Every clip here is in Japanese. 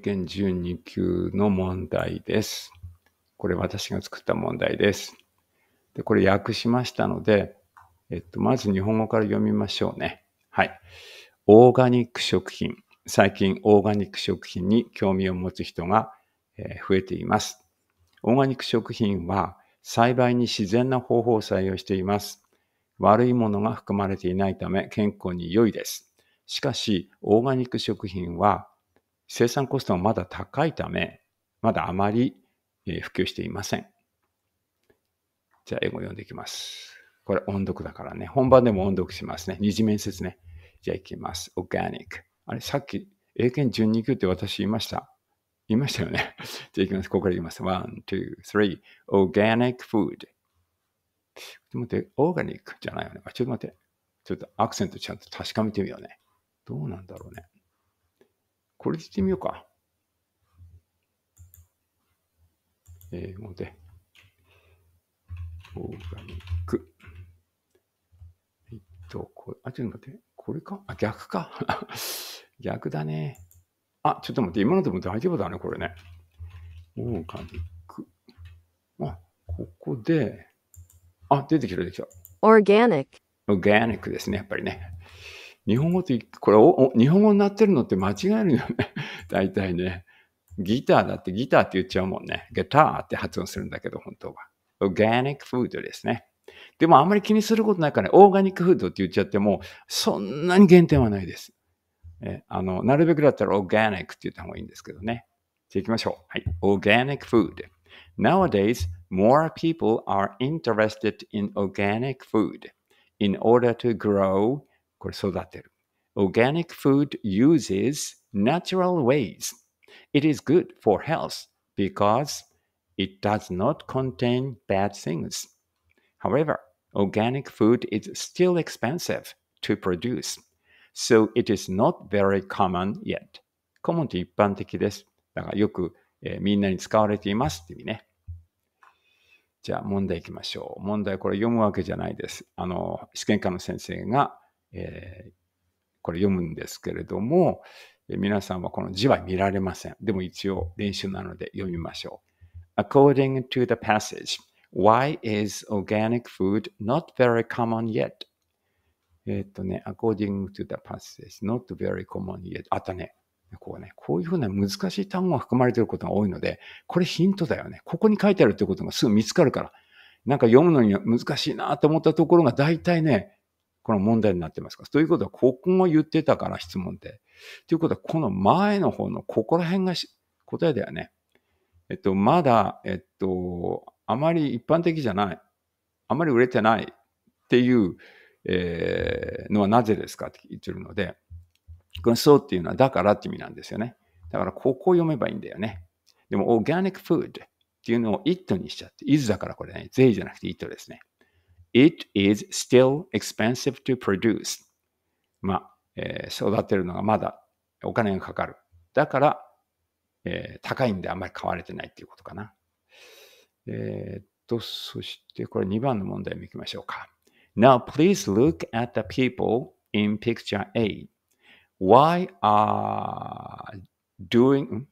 験準2級の問題です。これ私が作った問題です。で、これ訳しましたので、えっと、まず日本語から読みましょうね。はい。オーガニック食品。最近、オーガニック食品に興味を持つ人が増えています。オーガニック食品は栽培に自然な方法を採用しています。悪いものが含まれていないため健康に良いです。しかし、オーガニック食品は生産コストがまだ高いため、まだあまり普及していません。じゃあ、英語読んでいきます。これ音読だからね。本番でも音読しますね。二次面接ね。じゃあ、いきます。organic。あれ、さっき、英検12級って私言いました。言いましたよね。じゃあ、いきます。ここからいきます。one, two, three. organic food。ちょっと待って、オーガニックじゃないよね。ちょっと待って。ちょっとアクセントちゃんと確かめてみようね。どうなんだろうね。これでしてみようか。英語で。オーガニック。えっと、これ、あ、ちょっと待って。これかあ、逆か。逆だね。あ、ちょっと待って。今のでも大丈夫だね、これね。オーガニック。あ、ここで。あ、出てきた、出てきた。オーガニック。オーガニックですね、やっぱりね。日本語って、これお、日本語になってるのって間違えるよね。大体ね。ギターだってギターって言っちゃうもんね。ギターって発音するんだけど、本当は。オーガニックフードですね。でもあんまり気にすることないから、ね、オーガニックフードって言っちゃっても、そんなに原点はないです。えあの、なるべくだったらオーガニックって言った方がいいんですけどね。じゃあ行きましょう。はい。オーガニックフード。Nowadays, more people are interested in organic food in order to grow これ育てる。Organic food uses natural ways. It is good for health because it does not contain bad things. However, organic food is still expensive to produce, so it is not very common yet. コモンって一般的です。だからよく、えー、みんなに使われていますって意味ね。じゃあ問題いきましょう。問題これ読むわけじゃないです。あの、試験科の先生がえー、これ読むんですけれども、皆さんはこの字は見られません。でも一応練習なので読みましょう。According to the passage, why is organic food not very common yet? えっとね、according to the passage, not very common yet. あったね。こうね、こういうふうな難しい単語が含まれていることが多いので、これヒントだよね。ここに書いてあるということがすぐ見つかるから。なんか読むのに難しいなと思ったところが大体ね、この問題になってますかということは、ここも言ってたから質問で。ということは、この前の方のここら辺が答えだよね。えっと、まだ、えっと、あまり一般的じゃない。あまり売れてないっていう、えー、のはなぜですかって言ってるので、このそうっていうのはだからって意味なんですよね。だからここを読めばいいんだよね。でも、オーガニックフードっていうのを it にしちゃって、is だからこれね、税じゃなくてットですね。It is still expensive to produce. まあ、えー、育てるのがまだお金がかかる。だから、えー、高いんであんまり買われてないっていうことかな。えー、っと、そしてこれ2番の問題見てみましょうか。Now please look at the people in picture A. Why are doing,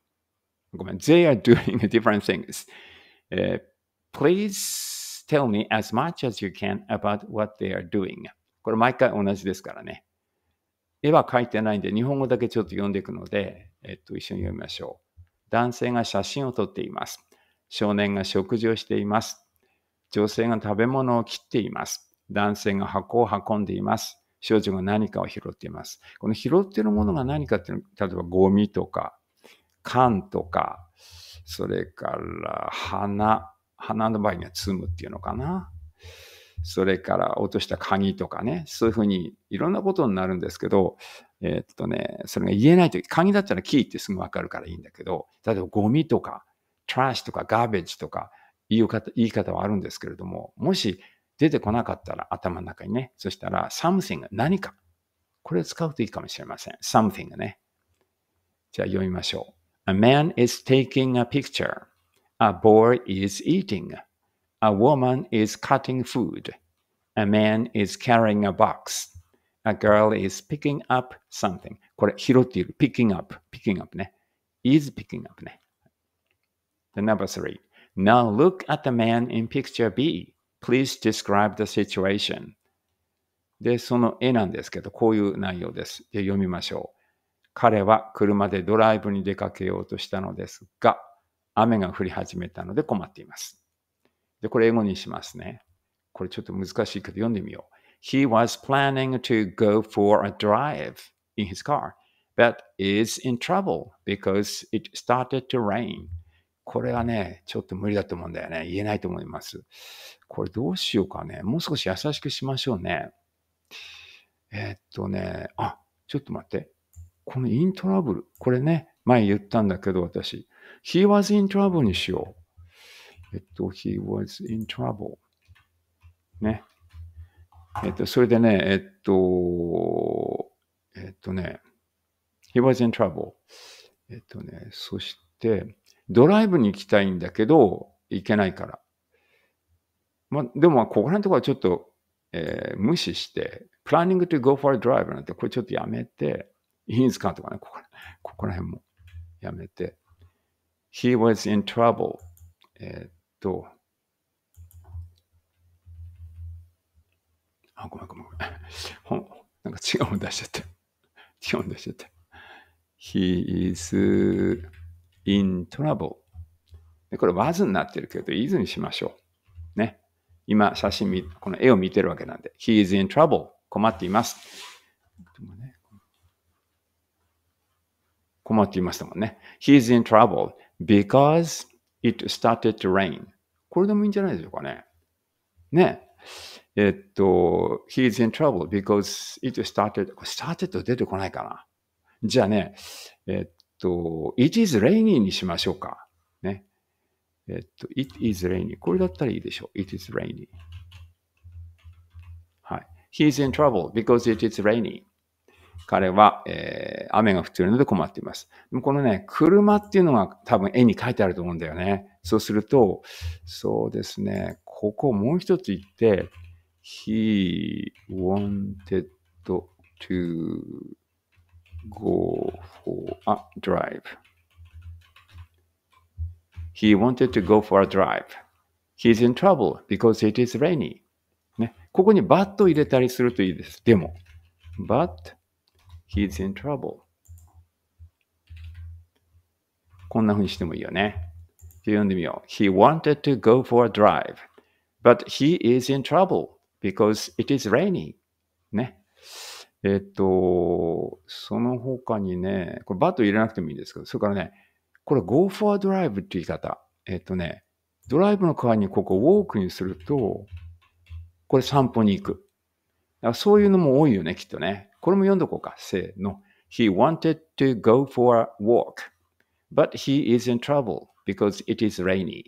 ごめん、they are doing different things.、え please tell me as much as you can about what they are doing. これ毎回同じですからね。絵は書いてないんで、日本語だけちょっと読んでいくので、えっと、一緒に読みましょう。男性が写真を撮っています。少年が食事をしています。女性が食べ物を切っています。男性が箱を運んでいます。少女が何かを拾っています。この拾ってるものが何かっていうのは、例えばゴミとか、缶とか、それから花、花の場合には積むっていうのかな。それから落とした鍵とかね、そういうふうにいろんなことになるんですけど、えー、っとね、それが言えないとき、鍵だったらキーってすぐわかるからいいんだけど、例えばゴミとか、トラッシュとかガーベージとか言う方言い方はあるんですけれども、もし出てこなかったら頭の中にね、そしたら something 何か。これを使うといいかもしれません。something ね。じゃあ読みましょう。A man is taking a picture. A boy is eating. A woman is cutting food. A man is carrying a box. A girl is picking up something. これ、拾っている。picking up. picking up ね。is picking up ね。The number three. Now look at the man in picture B. Please describe the situation. で、その絵なんですけど、こういう内容です。で読みましょう。彼は車でドライブに出かけようとしたのですが、雨が降り始めたので困っています。で、これ英語にしますね。これちょっと難しいけど読んでみよう。He was planning to go for a drive in his car that is in trouble because it started to rain. これはね、ちょっと無理だと思うんだよね。言えないと思います。これどうしようかね。もう少し優しくしましょうね。えっとね、あ、ちょっと待って。このイントラブル。これね、前言ったんだけど、私。He was in trouble にしよう。えっと、he was in trouble。ね。えっと、それでね、えっと、えっとね、he was in trouble。えっとね、そして、ドライブに行きたいんだけど、行けないから。まあ、でも、ここら辺とかはちょっと、えー、無視して、planning to go for a drive なんて、これちょっとやめて、インスカンとかね、ここら辺も。やめて、He was in trouble. えっと、あ、ごめんごめん本、なんか違うの出しちゃった。違うの出しちゃった。He is in trouble. でこれ was になってるけど、is にしましょう。ね。今、写真見、この絵を見てるわけなんで。He is in trouble. 困っています。困っていましたもんね。He's in trouble because it started to rain. これでもいいんじゃないでしょうかね。ね。えっと、He's in trouble because it started, started と出てこないかな。じゃあね、えっと、it is raining にしましょうか。ね。えっと、it is raining. これだったらいいでしょう。it is raining. はい。he's in trouble because it is raining. 彼は、えー、雨が降っているので困っています。このね、車っていうのが多分絵に書いてあると思うんだよね。そうすると、そうですね、ここもう一つ言って、he wanted to go for a drive. He wanted to go for a drive. He's in trouble because it is rainy. ね、ここにバット入れたりするといいです。でも、but He's in trouble. こんな風にしてもいいよね。じゃ読んでみよう。He wanted to go for a drive, but he is in trouble because it is raining. ね。えっと、その他にね、これバット入れなくてもいいんですけど、それからね、これ go for a drive って言い方。えっとね、ドライブの代わりにここウォークにすると、これ散歩に行く。だからそういうのも多いよね、きっとね。これも読んどこうか。せーの。He wanted to go for a walk, but he is in trouble because it is rainy.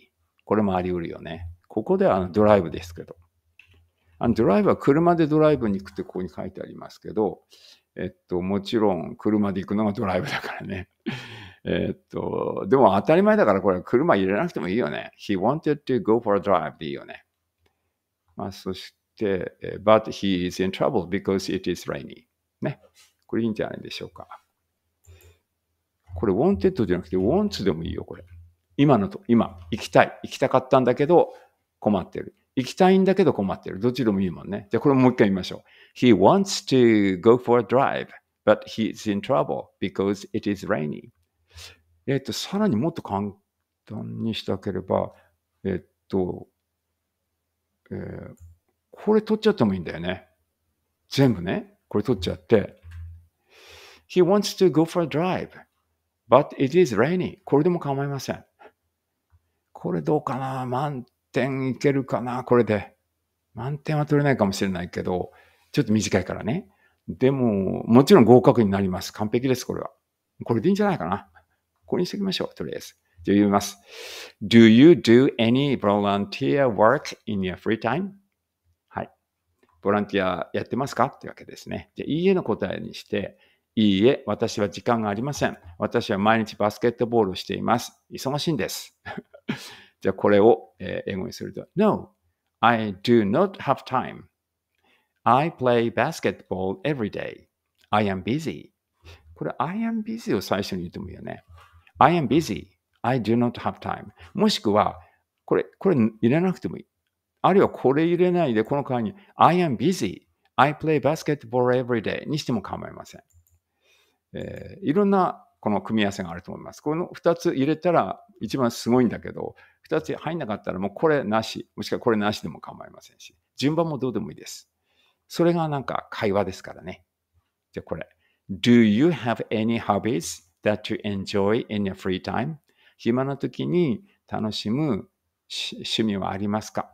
これもあり得るよね。ここではあのドライブですけど。あのドライブは車でドライブに行くってここに書いてありますけど、えっと、もちろん車で行くのがドライブだからね。えっと、でも当たり前だからこれ車入れなくてもいいよね。He wanted to go for a drive でいいよね。まあ、そして、But he is in trouble because it is rainy. ね。これいいんじゃないでしょうか。これ、wanted じゃなくて、wants でもいいよ、これ。今のと、今、行きたい。行きたかったんだけど、困ってる。行きたいんだけど困ってる。どっちでもいいもんね。じゃあ、これもう一回見ましょう。He wants to go for a drive, but he's in trouble because it is rainy. えっと、さらにもっと簡単にしたければ、えっと、えー、これ取っちゃってもいいんだよね。全部ね。これ取っちゃって。He wants to go for a drive, but it is r a i n y これでも構いません。これどうかな満点いけるかなこれで。満点は取れないかもしれないけど、ちょっと短いからね。でも、もちろん合格になります。完璧です、これは。これでいいんじゃないかな。これにしておきましょう、とりあえず。と言います。Do you do any volunteer work in your free time? ボランティアやってますかってわけですね。じゃいいえの答えにして、いいえ、私は時間がありません。私は毎日バスケットボールをしています。忙しいんです。じゃあこれを、英語にすると、No, I do not have time. I play basketball every day. I am busy. これ、I am busy を最初に言ってもいいよね。I am busy. I do not have time. もしくは、これ、これ入れなくてもいい。あるいはこれ入れないで、この代わりに I am busy, I play basketball every day にしても構いません。えー、いろんなこの組み合わせがあると思います。この2つ入れたら一番すごいんだけど、2つ入んなかったらもうこれなし、もしくはこれなしでも構いませんし、順番もどうでもいいです。それがなんか会話ですからね。じゃあこれ。Do you have any hobbies that you enjoy in your free time? 暇な時に楽しむ趣味はありますか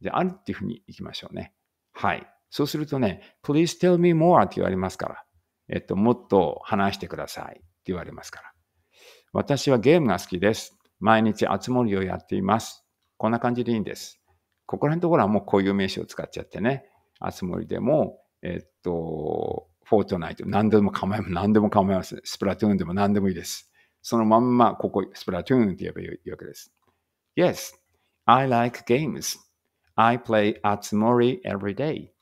であるっていうふうにいきましょうね。はい。そうするとね、please tell me more って言われますから、えっと、もっと話してくださいって言われますから。私はゲームが好きです。毎日集まりをやっています。こんな感じでいいんです。ここら辺のところはもうこういう名詞を使っちゃってね、集まりでも、えっと、フォートナイト、何でも構えます。何でも構えます。スプラトゥーンでも何でもいいです。そのまんま、ここ、スプラトゥーンって言えばいいわけです。Yes, I like games. I play Atsumori every day.